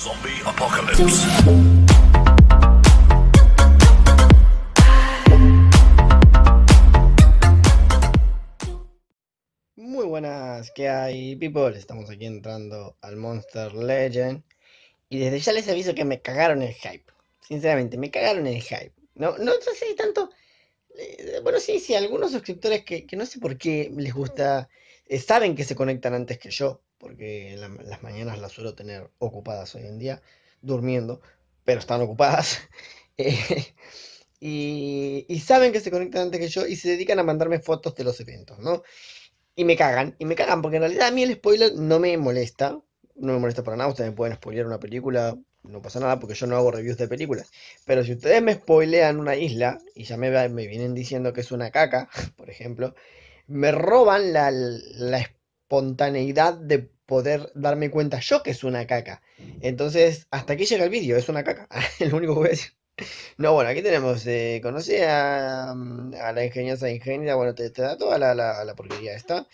Zombie Apocalypse. Muy buenas, ¿qué hay, people? Estamos aquí entrando al Monster Legend. Y desde ya les aviso que me cagaron el hype. Sinceramente, me cagaron el hype. No, no sé tanto. Eh, bueno, sí, sí, algunos suscriptores que, no sé por qué les gusta. saben que se conectan antes que yo porque las mañanas las suelo tener ocupadas hoy en día, durmiendo, pero están ocupadas. Eh, y, saben que se conectan antes que yo y se dedican a mandarme fotos de los eventos, ¿no? Y me cagan, y me cagan, porque en realidad a mí el spoiler no me molesta, no me molesta para nada, ustedes me pueden spoilear una película, no pasa nada porque yo no hago reviews de películas. Pero si ustedes me spoilean una isla y ya me, me vienen diciendo que es una caca, por ejemplo, me roban la, la, espontaneidad de poder darme cuenta yo que es una caca. Entonces, hasta aquí llega el vídeo, es una caca, el lo único que voy a decir. No, bueno, aquí tenemos, eh, ¿Conoce a, mm, a, la ingeniosa ingeniera bueno, te, da toda la, la, la porquería esta.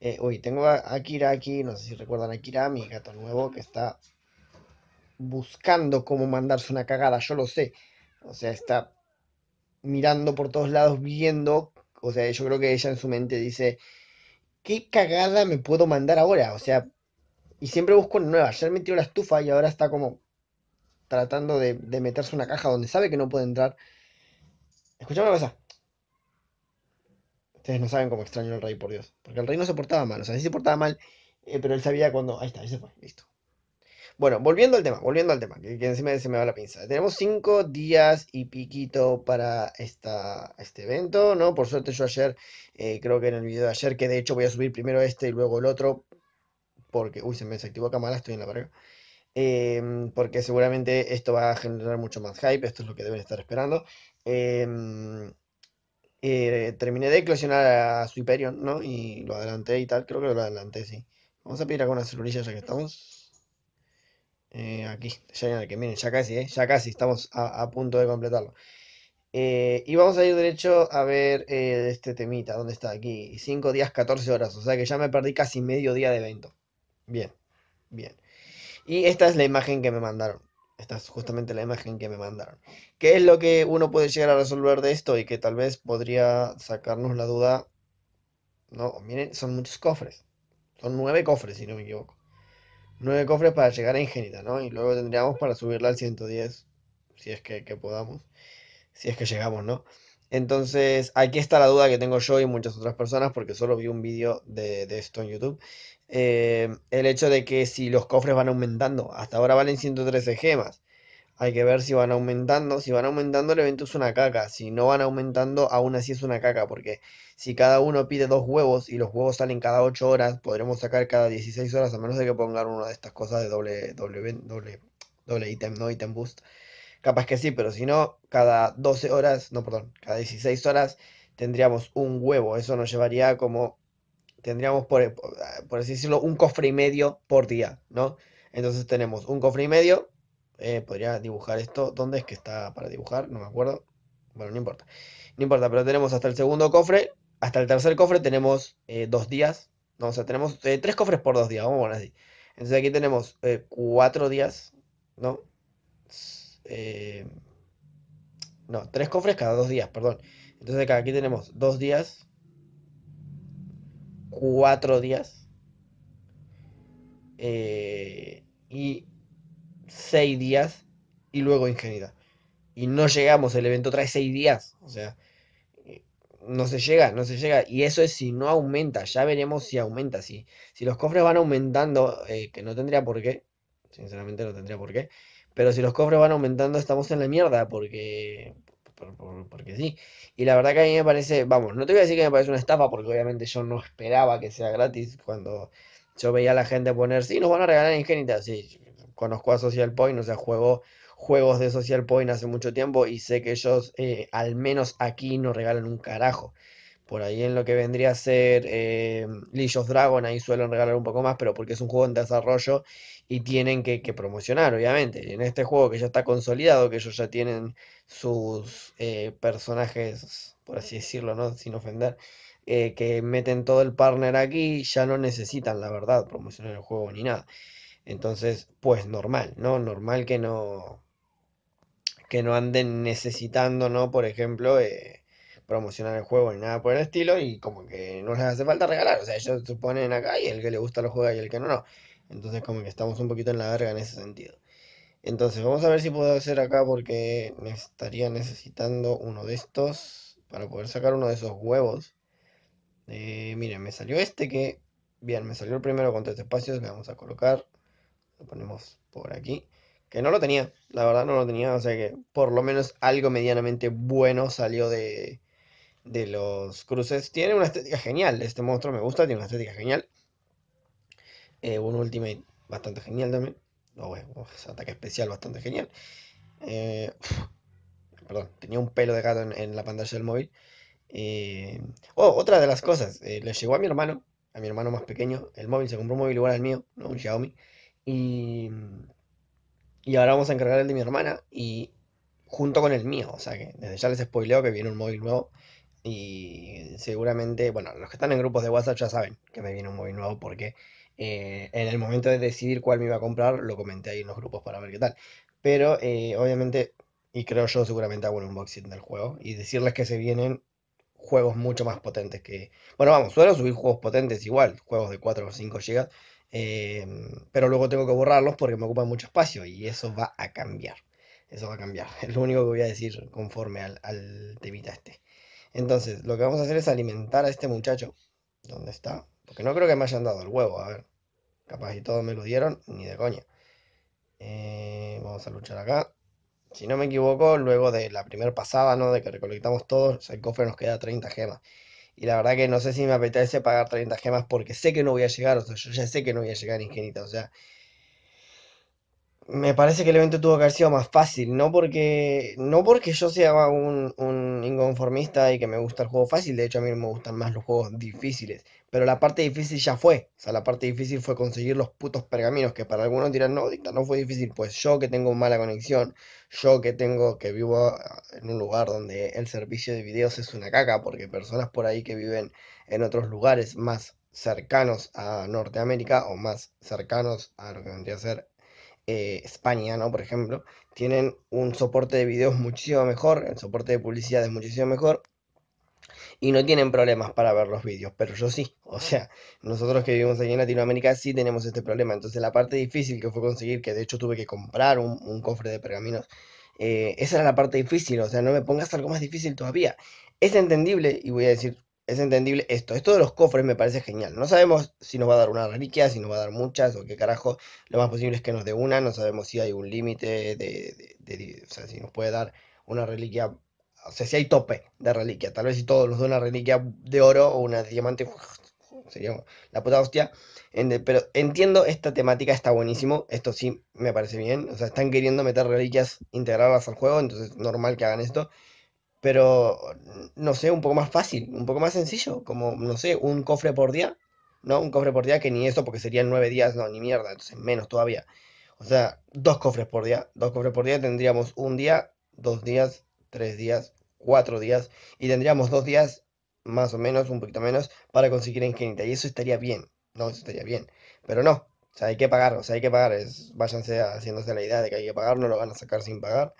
Eh, uy, tengo a Akira aquí, no sé si recuerdan a Akira, mi gato nuevo, que está buscando cómo mandarse una cagada, yo lo sé. O sea, está mirando por todos lados, viendo, o sea, yo creo que ella en su mente dice, ¿qué cagada me puedo mandar ahora? O sea, y siempre busco nueva. Ayer tiró la estufa y ahora está como tratando de, meterse una caja donde sabe que no puede entrar. Escuchame una cosa. Ustedes no saben cómo extraño al rey, por Dios. Porque el rey no se portaba mal. O sea, sí se portaba mal, eh, pero él sabía cuando. Ahí está, ahí se fue, listo. Bueno, volviendo al tema, volviendo al tema, que, encima se me va la pinza. Tenemos cinco días y piquito para esta, este evento, ¿no? Por suerte yo ayer, eh, creo que en el video de ayer, que de hecho voy a subir primero este y luego el otro, porque, uy, se me desactivó cámara, estoy en la verga. Em, porque seguramente esto va a generar mucho más hype, esto es lo que deben estar esperando. Em, eh, terminé de eclosionar a Superion, ¿no? Y lo adelanté y tal, creo que lo adelanté, sí. Vamos a pedir algunas orillas ya que estamos. Eh, aquí, ya que miren, ya casi, eh, ya casi estamos a, punto de completarlo. Eh, y vamos a ir derecho a ver eh, este temita, ¿dónde está? Aquí, 5 días, 14 horas, o sea que ya me perdí casi medio día de evento. Bien, bien. Y esta es la imagen que me mandaron. Esta es justamente la imagen que me mandaron. ¿Qué es lo que uno puede llegar a resolver de esto y que tal vez podría sacarnos la duda? No, miren, son muchos cofres. Son nueve cofres, si no me equivoco. 9 cofres para llegar a Ingenita, ¿no? Y luego tendríamos para subirla al 110, si es que, podamos, si es que llegamos, ¿no? Entonces, aquí está la duda que tengo yo y muchas otras personas, porque solo vi un vídeo de, esto en YouTube. Eh, el hecho de que si los cofres van aumentando, hasta ahora valen 113 gemas. Hay que ver si van aumentando. Si van aumentando, el evento es una caca. Si no van aumentando, aún así es una caca. Porque si cada uno pide dos huevos y los huevos salen cada 8 horas, podremos sacar cada 16 horas, a menos de que pongan una de estas cosas de doble, doble, doble, doble ítem, ¿no? Ítem boost. Capaz que sí, pero si no, cada 12 horas, no, perdón, cada 16 horas tendríamos un huevo. Eso nos llevaría como, tendríamos, por, por así decirlo, un cofre y medio por día, ¿no? Entonces tenemos un cofre y medio eh, podría dibujar esto. ¿Dónde es que está para dibujar? No me acuerdo. Bueno, no importa. No importa, pero tenemos hasta el segundo cofre. Hasta el tercer cofre tenemos eh, dos días. No, o sea, tenemos eh, tres cofres por dos días, vamos a así. Entonces aquí tenemos cuatro días, ¿no? no, tres cofres cada dos días, perdón. Entonces acá aquí tenemos dos días, cuatro días. y 6 días y luego Ingenita Y no llegamos, el evento trae 6 días. O sea, eh, no se llega, no se llega. Y eso es si no aumenta, ya veremos si aumenta. Si, si los cofres van aumentando, eh, que no tendría por qué, sinceramente no tendría por qué. Pero si los cofres van aumentando, estamos en la mierda, porque, porque sí. Y la verdad que a mí me parece, vamos, no te voy a decir que me parece una estafa, porque obviamente yo no esperaba que sea gratis cuando yo veía a la gente poner, Si nos van a regalar Ingenita, sí, conozco a Social Point, o sea, juego juegos de Social Point hace mucho tiempo y sé que ellos, eh, al menos aquí, no regalan un carajo. Por ahí en lo que vendría a ser eh, Dragon, ahí suelen regalar un poco más, pero porque es un juego en desarrollo y tienen que, promocionar, obviamente. En este juego que ya está consolidado, que ellos ya tienen sus eh, personajes, por así decirlo, ¿no? Sin ofender. Eh, que meten todo el partner aquí, ya no necesitan, la verdad, promocionar el juego ni nada. Entonces, pues normal, ¿no? Normal que no, que no anden necesitando, ¿no? Por ejemplo, eh, promocionar el juego ni nada por el estilo y como que no les hace falta regalar. O sea, ellos se ponen acá y el que le gusta lo juega y el que no, no. Entonces como que estamos un poquito en la verga en ese sentido. Entonces vamos a ver si puedo hacer acá porque me estaría necesitando uno de estos para poder sacar uno de esos huevos. Eh, miren, me salió este que... Bien, me salió el primero con tres espacios, le vamos a colocar lo ponemos por aquí, que no lo tenía, la verdad no lo tenía, o sea que por lo menos algo medianamente bueno salió de, de los cruces. Tiene una estética genial, este monstruo me gusta, tiene una estética genial. Eh, un ultimate bastante genial también, o bueno, ataque especial bastante genial. Eh, perdón, tenía un pelo de gato en, la pantalla del móvil. Eh, oh, otra de las cosas, le llegó a mi hermano, a mi hermano más pequeño, el móvil, se compró un móvil igual al mío, no un Xiaomi. Y, ahora vamos a encargar el de mi hermana y junto con el mío. O sea que desde ya les spoileo que viene un móvil nuevo. Y seguramente, bueno, los que están en grupos de WhatsApp ya saben que me viene un móvil nuevo porque eh, en el momento de decidir cuál me iba a comprar, lo comenté ahí en los grupos para ver qué tal. Pero eh, obviamente, y creo yo, seguramente hago un unboxing del juego y decirles que se vienen juegos mucho más potentes que. Bueno, vamos, suelo subir juegos potentes igual, juegos de 4 o 5 GB, Em, pero luego tengo que borrarlos porque me ocupan mucho espacio y eso va a cambiar. Eso va a cambiar. Es lo único que voy a decir conforme al, al temita este. Entonces, lo que vamos a hacer es alimentar a este muchacho. ¿Dónde está? Porque no creo que me hayan dado el huevo, a ver. Capaz y todos me lo dieron, ni de coña. Eh, vamos a luchar acá. Si no me equivoco, luego de la primera pasada, ¿no? De que recolectamos todos, el cofre nos queda 30 gemas. Y la verdad que no sé si me apetece pagar 30 gemas porque sé que no voy a llegar, o sea, yo ya sé que no voy a llegar ingenita, o sea, me parece que el evento tuvo que haber sido más fácil, no porque, no porque yo sea un, un, inconformista y que me gusta el juego fácil, de hecho a mí me gustan más los juegos difíciles, pero la parte difícil ya fue, o sea, la parte difícil fue conseguir los putos pergaminos, que para algunos dirán, no, no fue difícil, pues yo que tengo mala conexión, yo que tengo, que vivo en un lugar donde el servicio de videos es una caca, porque personas por ahí que viven en otros lugares más cercanos a Norteamérica o más cercanos a lo que vendría a ser eh, España, ¿no? Por ejemplo, tienen un soporte de videos muchísimo mejor, el soporte de publicidad es muchísimo mejor, y no tienen problemas para ver los vídeos, pero yo sí. O sea, nosotros que vivimos aquí en Latinoamérica sí tenemos este problema. Entonces la parte difícil que fue conseguir, que de hecho tuve que comprar un, cofre de pergaminos, eh, esa era la parte difícil. O sea, no me pongas algo más difícil todavía. Es entendible, y voy a decir es entendible esto. Esto de los cofres me parece genial. No sabemos si nos va a dar una reliquia, si nos va a dar muchas o qué carajo. Lo más posible es que nos dé una. No sabemos si hay un límite de, O sea, si nos puede dar una reliquia. O sea, si hay tope de reliquia. Tal vez si todos nos de una reliquia de oro o una de diamante. Sería la puta hostia. pero entiendo esta temática, está buenísimo. Esto sí me parece bien. O sea, están queriendo meter reliquias, integradas al juego. Entonces, normal que hagan esto pero no sé, un poco más fácil, un poco más sencillo, como, no sé, un cofre por día, ¿no? Un cofre por día que ni eso, porque serían nueve días, no, ni mierda, entonces menos todavía. O sea, dos cofres por día, dos cofres por día tendríamos un día, dos días, tres días, cuatro días, y tendríamos dos días, más o menos, un poquito menos, para conseguir Ingenita, y eso estaría bien, ¿no? Eso estaría bien, pero no. O sea, hay que pagar, o sea, hay que pagar, váyanse haciéndose la idea de que hay que pagar, no lo van a sacar sin pagar.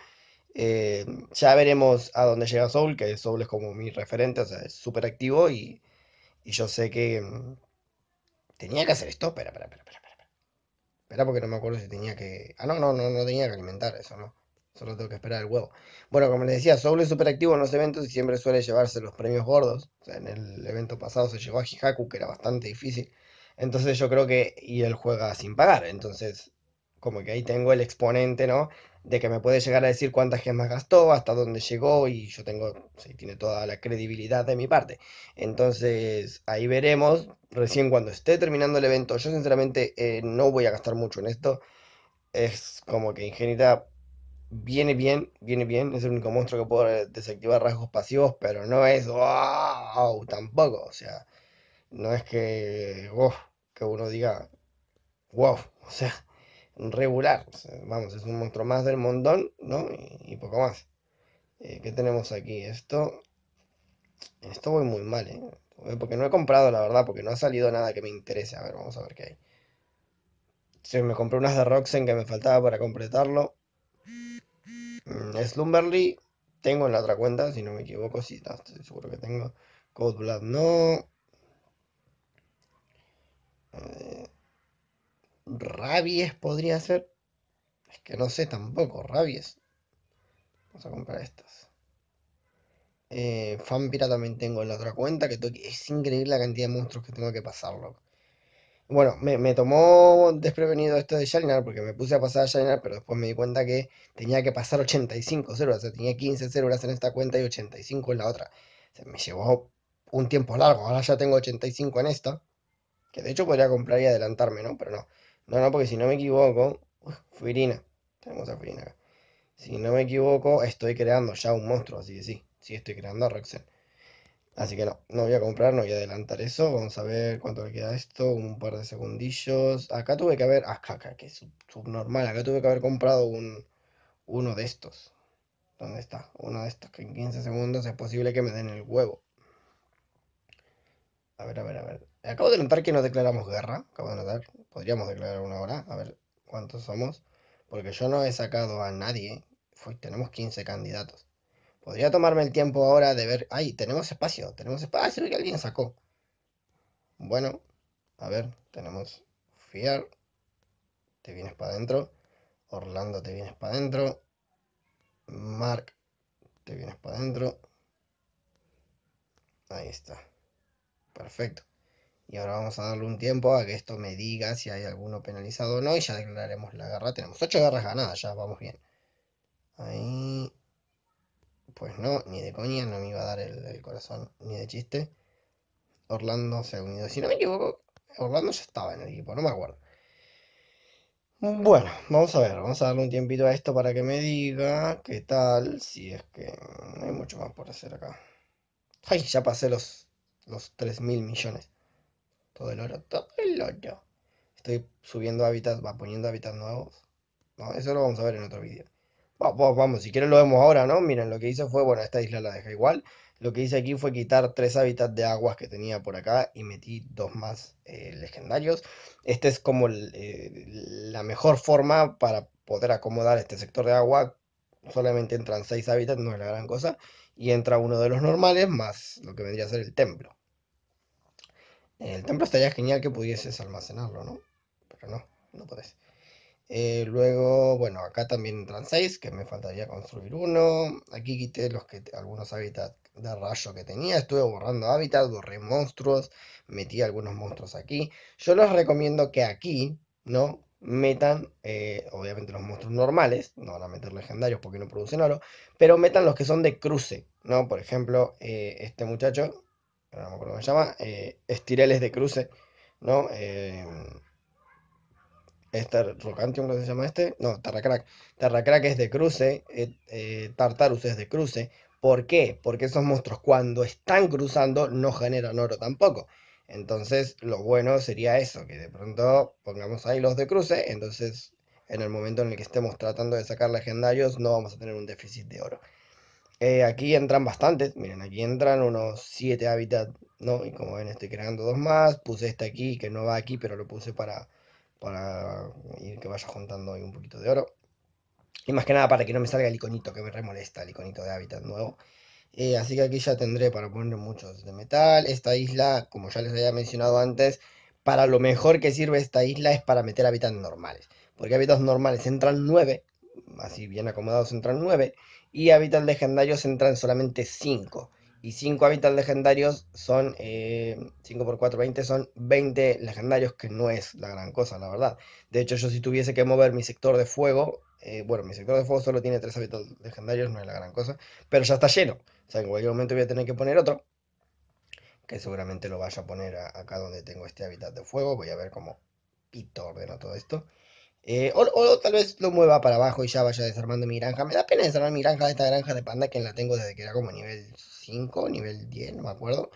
Eh, ya veremos a dónde llega Soul, que Soul es como mi referente, o sea, es súper activo y, y, yo sé que mm, tenía que hacer esto. Espera, espera, espera, espera, espera. Espera porque no me acuerdo si tenía que... Ah, no, no, no, no tenía que alimentar eso, ¿no? Solo tengo que esperar el huevo. Bueno, como les decía, Soul es súper activo en los eventos y siempre suele llevarse los premios gordos. O sea, en el evento pasado se llevó a Hijaku que era bastante difícil. Entonces yo creo que... Y él juega sin pagar, entonces como que ahí tengo el exponente, ¿no? de que me puede llegar a decir cuántas gemas gastó, hasta dónde llegó y yo tengo, sí, tiene toda la credibilidad de mi parte. Entonces ahí veremos, recién cuando esté terminando el evento, yo sinceramente eh, no voy a gastar mucho en esto. Es como que Ingenita viene bien, viene bien, es el único monstruo que puedo desactivar rasgos pasivos, pero no es wow, tampoco, o sea, no es que, wow, que uno diga wow, o sea regular. vamos, es un monstruo más del montón, ¿no? Y, poco más. Eh, ¿Qué tenemos aquí? Esto. Esto voy muy mal, ¿eh? Eh, Porque no he comprado, la verdad, porque no ha salido nada que me interese. A ver, vamos a ver qué hay. me compré unas de Roxen que me faltaba para completarlo. Mm, Slumberly tengo en la otra cuenta, si no me equivoco, sí, estoy seguro que tengo. Code Blood no. Rabies podría ser. Es que no sé tampoco, Rabies. Vamos a comprar estas. Eh, también tengo en la otra cuenta. Que es increíble la cantidad de monstruos que tengo que pasar, Bueno, me, me, tomó desprevenido esto de Shalinar porque me puse a pasar a Shalinar, pero después me di cuenta que tenía que pasar 85 células. O sea, tenía 15 células en esta cuenta y 85 en la otra. se me llevó un tiempo largo. Ahora ya tengo 85 en esta. Que de hecho podría comprar y adelantarme, ¿no? Pero no. No, no, porque si no me equivoco, Firina, tenemos a Firina acá. Si no me equivoco, estoy creando ya un monstruo, así que sí, sí estoy creando a Así que no, no voy a comprar, no voy a adelantar eso. Vamos a ver cuánto le queda esto, un par de segundillos. Acá tuve que haber, acá, ah, acá que es subnormal, acá tuve que haber comprado un, uno de estos. ¿Dónde está? Uno de estos que en 15 segundos es posible que me den el huevo. A ver, a ver, a ver. Acabo de notar que no declaramos guerra. Acabo de notar. Podríamos declarar una hora. A ver cuántos somos. Porque yo no he sacado a nadie. tenemos 15 candidatos. Podría tomarme el tiempo ahora de ver. ¡Ay! Tenemos espacio. Tenemos espacio que alguien sacó. Bueno. A ver. Tenemos Fiar. Te vienes para adentro. Orlando, te vienes para adentro. Mark, te vienes para adentro. Ahí está. Perfecto. Y ahora vamos a darle un tiempo a que esto me diga si hay alguno penalizado o no. Y ya declararemos la guerra. Tenemos 8 garras ganadas, ya vamos bien. Ahí. Pues no, ni de coña, no me iba a dar el, corazón, ni de chiste. Orlando se ha unido. Si no me equivoco, Orlando ya estaba en el equipo, no me acuerdo. Bueno, vamos a ver, vamos a darle un tiempito a esto para que me diga qué tal, si es que no hay mucho más por hacer acá. Ay, ya pasé los, los 3 mil millones. Todo el oro, todo el oro. Estoy subiendo hábitats, va poniendo hábitats nuevos. eso lo vamos a ver en otro vídeo. Vamos, vamos, si quieren lo vemos ahora, ¿no? Miren, lo que hice fue, bueno, esta isla la dejé igual. Lo que hice aquí fue quitar tres hábitats de aguas que tenía por acá y metí dos más eh, legendarios. Esta es como eh, la mejor forma para poder acomodar este sector de agua. Solamente entran seis hábitats, no es la gran cosa. Y entra uno de los normales más lo que vendría a ser el templo. El templo estaría genial que pudieses almacenarlo, ¿no? Pero no, no puedes. Eh, luego, bueno, acá también entran seis. que me faltaría construir uno. Aquí quité los que, algunos hábitats de rayo que tenía. Estuve borrando hábitats, borré monstruos, metí algunos monstruos aquí. Yo les recomiendo que aquí, ¿no? Metan, eh, obviamente los monstruos normales, no van a meter legendarios porque no producen oro, pero metan los que son de cruce, ¿no? Por ejemplo, eh, este muchacho, no me cómo se llama, eh, estireles de cruce, ¿no? Eh, este Rocantium, ¿cómo se llama este? No, Tarracrack. Tarracrack es de cruce, eh, eh, Tartarus es de cruce. ¿Por qué? Porque esos monstruos cuando están cruzando no generan oro tampoco. Entonces lo bueno sería eso, que de pronto pongamos ahí los de cruce, entonces en el momento en el que estemos tratando de sacar legendarios no vamos a tener un déficit de oro. Eh, aquí entran bastantes, miren, aquí entran unos 7 hábitats, ¿no? Y como ven, estoy creando dos más, puse este aquí, que no va aquí, pero lo puse para, para ir que vaya juntando ahí un poquito de oro. Y más que nada para que no me salga el iconito, que me remolesta el iconito de hábitat nuevo. Eh, así que aquí ya tendré para poner muchos de metal. Esta isla, como ya les había mencionado antes, para lo mejor que sirve esta isla es para meter hábitats normales. Porque hábitats normales entran 9, así bien acomodados entran 9 y hábitats legendarios entran solamente 5. Y 5 hábitats legendarios son, 5 eh, por 4, 20, son 20 legendarios, que no es la gran cosa, la verdad. De hecho, yo si tuviese que mover mi sector de fuego, eh, bueno, mi sector de fuego solo tiene 3 hábitats legendarios, no es la gran cosa, pero ya está lleno. O sea, en cualquier momento voy a tener que poner otro, que seguramente lo vaya a poner acá donde tengo este hábitat de fuego. Voy a ver cómo pito ordena todo esto. Eh, o, tal vez lo mueva para abajo y ya vaya desarmando mi granja. Me da pena desarmar mi granja, esta granja de panda que la tengo desde que era como nivel 5, nivel 10, no me acuerdo.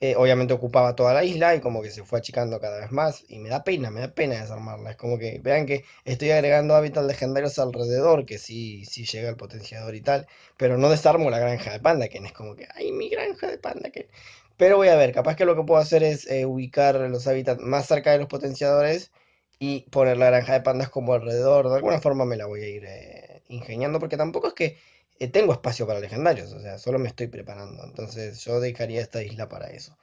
Eh, obviamente ocupaba toda la isla y como que se fue achicando cada vez más. Y me da pena, me da pena desarmarla. Es como que, vean que estoy agregando hábitats legendarios alrededor, que sí, sí llega el potenciador y tal. Pero no desarmo la granja de panda, que es como que, ay, mi granja de panda, que... Pero voy a ver, capaz que lo que puedo hacer es eh, ubicar los hábitats más cerca de los potenciadores y poner la granja de pandas como alrededor. De alguna forma me la voy a ir eh, ingeniando porque tampoco es que eh, tengo espacio para legendarios, o sea, solo me estoy preparando. Entonces yo dejaría esta isla para eso.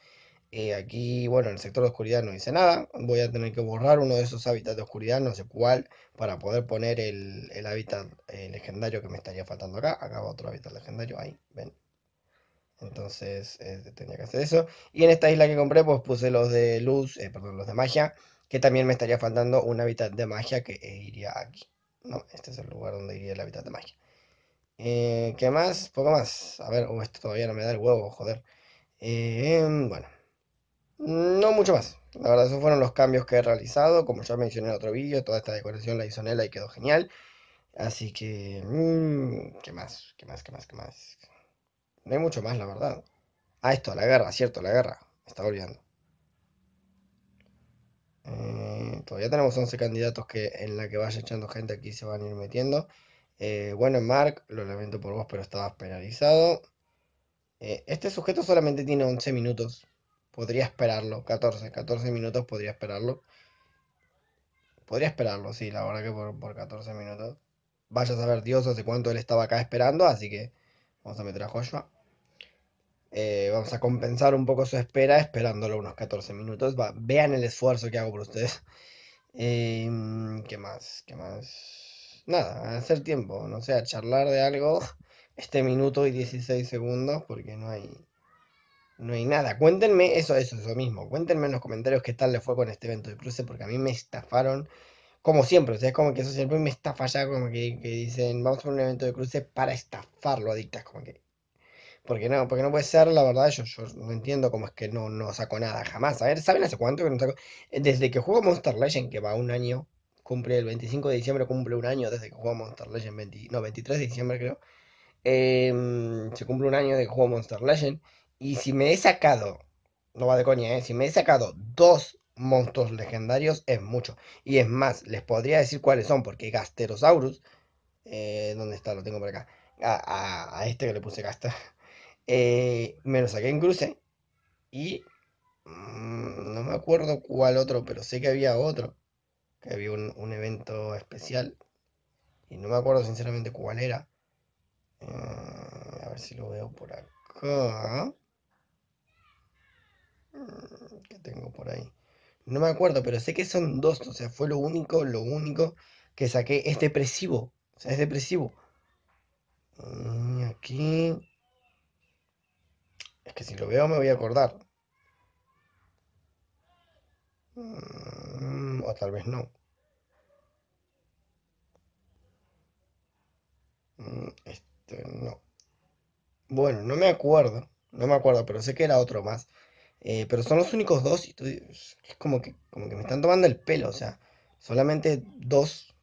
Eh, aquí, bueno, en el sector de oscuridad no hice nada. Voy a tener que borrar uno de esos hábitats de oscuridad, no sé cuál, para poder poner el, hábitat legendario que me estaría faltando acá. Acá va otro hábitat legendario, ahí, ven. Entonces tenía que hacer eso. Y en esta isla que compré, pues puse los de luz, perdón, los de magia que también me estaría faltando un hábitat de magia que eh, iría aquí. No, este es el lugar donde iría el hábitat de magia. Eh, ¿Qué más? Poco más. A ver, oh, esto todavía no me da el huevo, joder. Eh, bueno, no mucho más. La verdad, esos fueron los cambios que he realizado. Como ya mencioné en otro vídeo, toda esta decoración la hizo Nela y quedó genial. Así que, mm, ¿qué más? ¿Qué más? ¿Qué más? ¿Qué más? No hay mucho más, la verdad. Ah, esto, la guerra, cierto, la guerra. Me estaba olvidando. Eh, todavía tenemos 11 candidatos que en la que vaya echando gente aquí se van a ir metiendo. Eh, bueno, Mark, lo lamento por vos, pero estabas penalizado. Eh, este sujeto solamente tiene 11 minutos. Podría esperarlo. 14, 14 minutos podría esperarlo. Podría esperarlo, sí, la verdad que por, por 14 minutos. Vaya a saber Dios hace cuánto él estaba acá esperando, así que vamos a meter a Joshua. Eh, vamos a compensar un poco su espera esperándolo unos 14 minutos. vean el esfuerzo que hago por ustedes. Em, ¿Qué más? ¿Qué más? Nada, hacer tiempo, no sé, a charlar de algo. Este minuto y 16 segundos, porque no hay. No hay nada. Cuéntenme eso, eso, eso mismo. Cuéntenme en los comentarios qué tal le fue con este evento de cruce, porque a mí me estafaron. Como siempre, o sea, es como que eso siempre me estafa ya, como que, dicen, vamos a un evento de cruce para estafarlo, adictas, como que porque no, porque no puede ser, la verdad, yo, yo no entiendo cómo es que no, no saco nada jamás. A ver, ¿saben hace cuánto que no saco? Eh, desde que juego Monster Legend, que va un año, cumple el 25 de diciembre, cumple un año desde que juego Monster Legend, no, 23 de diciembre creo. Em, se cumple un año de que juego Monster Legend. Y si me he sacado, no va de coña, eh, si me he sacado dos monstruos legendarios es mucho. Y es más, les podría decir cuáles son, porque Gasterosaurus, eh, ¿dónde está? Lo tengo por acá. A, este que le puse Gaster... Eh, me lo saqué en cruce y mm, no me acuerdo cuál otro, pero sé que había otro, que había un, evento especial y no me acuerdo sinceramente cuál era. Eh, a ver si lo veo por acá. Mm, ¿Qué tengo por ahí? No me acuerdo, pero sé que son dos. O sea, fue lo único, lo único que saqué. Es depresivo. O sea, es depresivo. Mm, aquí. Es que si lo veo me voy a acordar. Mm, o tal vez no. Mm, este, no. Bueno, no me acuerdo. No me acuerdo, pero sé que era otro más. Eh, pero son los únicos dos y es como que, como que me están tomando el pelo. O sea, solamente dos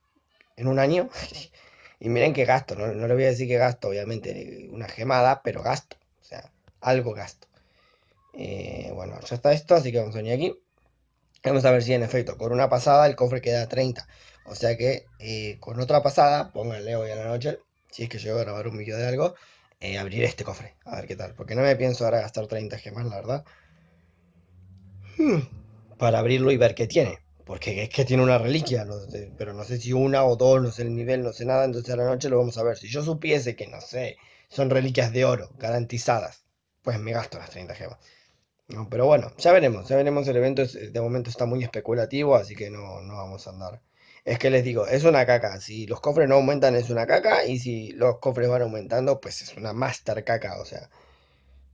en un año. y miren qué gasto. No, no le voy a decir que gasto, obviamente, una gemada, pero gasto. O sea, algo gasto. Eh, bueno, ya está esto, así que vamos a venir aquí. Vamos a ver si en efecto, con una pasada el cofre queda 30. O sea que eh, con otra pasada, pónganle hoy a la noche, si es que llego a grabar un vídeo de algo, eh, abrir este cofre. A ver qué tal. Porque no me pienso ahora gastar 30 gemas, la verdad. Hmm, para abrirlo y ver qué tiene. Porque es que tiene una reliquia, pero no sé si una o dos, no sé el nivel, no sé nada. Entonces a la noche lo vamos a ver. Si yo supiese que, no sé, son reliquias de oro, garantizadas pues me gasto las 30 gemas. No, pero bueno, ya veremos, ya veremos. El evento de momento está muy especulativo, así que no, no vamos a andar. Es que les digo, es una caca. Si los cofres no aumentan, es una caca. Y si los cofres van aumentando, pues es una master caca. O sea,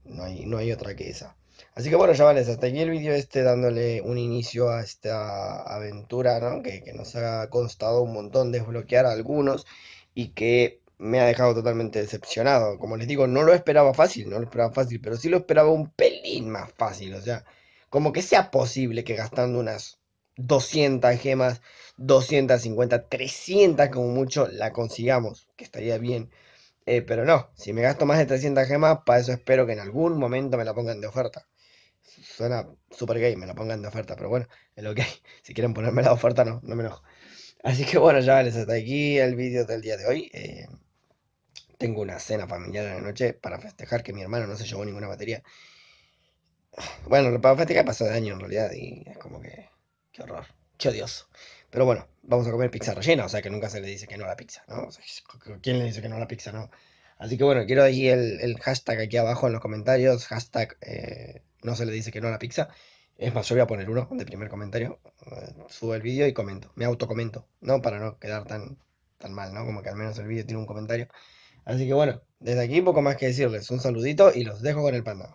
no hay, no hay otra que esa. Así que bueno, chavales, hasta aquí el vídeo este dándole un inicio a esta aventura, ¿no? Que, nos ha costado un montón desbloquear algunos y que me ha dejado totalmente decepcionado. Como les digo, no lo esperaba fácil, no lo esperaba fácil, pero sí lo esperaba un pelín más fácil. O sea, como que sea posible que gastando unas 200 gemas, 250, 300 como mucho, la consigamos, que estaría bien. Eh, pero no, si me gasto más de 300 gemas, para eso espero que en algún momento me la pongan de oferta. Suena super gay, me la pongan de oferta, pero bueno, es lo que hay. Si quieren ponerme la oferta, no, no me enojo. Así que bueno, ya les hasta aquí el vídeo del día de hoy. Eh, tengo una cena familiar en la noche para festejar que mi hermano no se llevó ninguna batería. Bueno, para festejar pasó de año en realidad y es como que. Qué horror, qué odioso. Pero bueno, vamos a comer pizza rellena, o sea que nunca se le dice que no a la pizza, ¿no? ¿Quién le dice que no a la pizza, no? Así que bueno, quiero ahí el, hashtag aquí abajo en los comentarios, hashtag eh, no se le dice que no a la pizza. Es más, yo voy a poner uno de primer comentario, eh, subo el vídeo y comento, me autocomento, ¿no? Para no quedar tan, tan mal, ¿no? Como que al menos el vídeo tiene un comentario. Así que bueno, desde aquí poco más que decirles. Un saludito y los dejo con el palma.